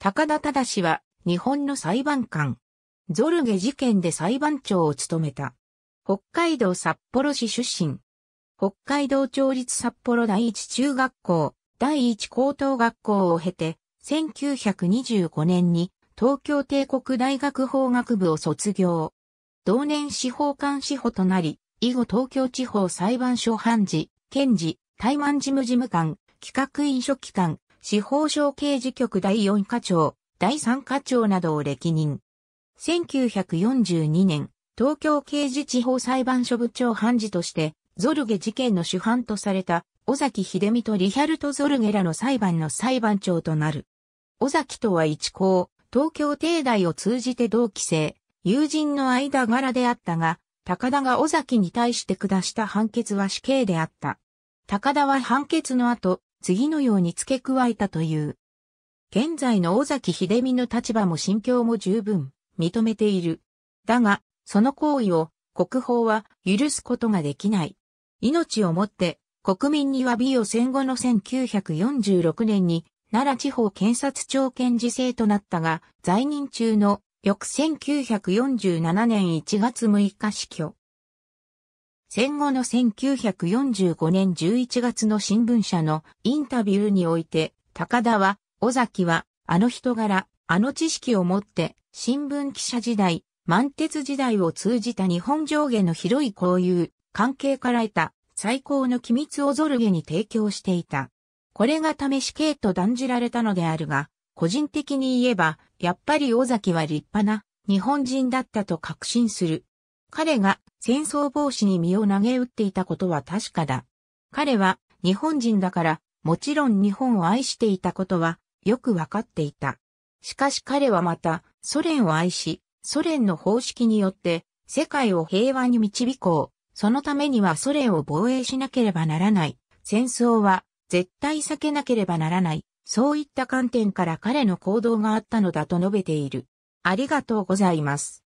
高田忠は日本の裁判官。ゾルゲ事件で裁判長を務めた。北海道札幌市出身。北海道町立札幌第一中学校、第一高等学校を経て、1925年に東京帝国大学法学部を卒業。同年司法官司法となり、以後東京地方裁判所判事、検事、台湾事務事務官、企画員書記官、司法省刑事局第4課長、第3課長などを歴任。1942年、東京刑事地方裁判所部長判事として、ゾルゲ事件の主犯とされた、尾崎秀美とリヒャルト・ゾルゲらの裁判の裁判長となる。尾崎とは一行、東京帝大を通じて同期生、友人の間柄であったが、高田が尾崎に対して下した判決は死刑であった。高田は判決の後、次のように付け加えたという。現在の尾崎秀美の立場も心境も十分認めている。だが、その行為を国宝は許すことができない。命をもって国民に詫びを戦後の1946年に奈良地方検察庁検事制となったが、在任中の翌1947年1月6日死去。戦後の1945年11月の新聞社のインタビューにおいて、高田は、尾崎は、あの人柄、あの知識を持って、新聞記者時代、満鉄時代を通じた日本上下の広い交友、関係から得た最高の機密をゾルゲに提供していた。これが試し系と断じられたのであるが、個人的に言えば、やっぱり尾崎は立派な日本人だったと確信する。彼が戦争防止に身を投げ打っていたことは確かだ。彼は日本人だから、もちろん日本を愛していたことはよくわかっていた。しかし彼はまたソ連を愛し、ソ連の方式によって世界を平和に導こう。そのためにはソ連を防衛しなければならない。戦争は絶対避けなければならない。そういった観点から彼の行動があったのだと述べている。ありがとうございます。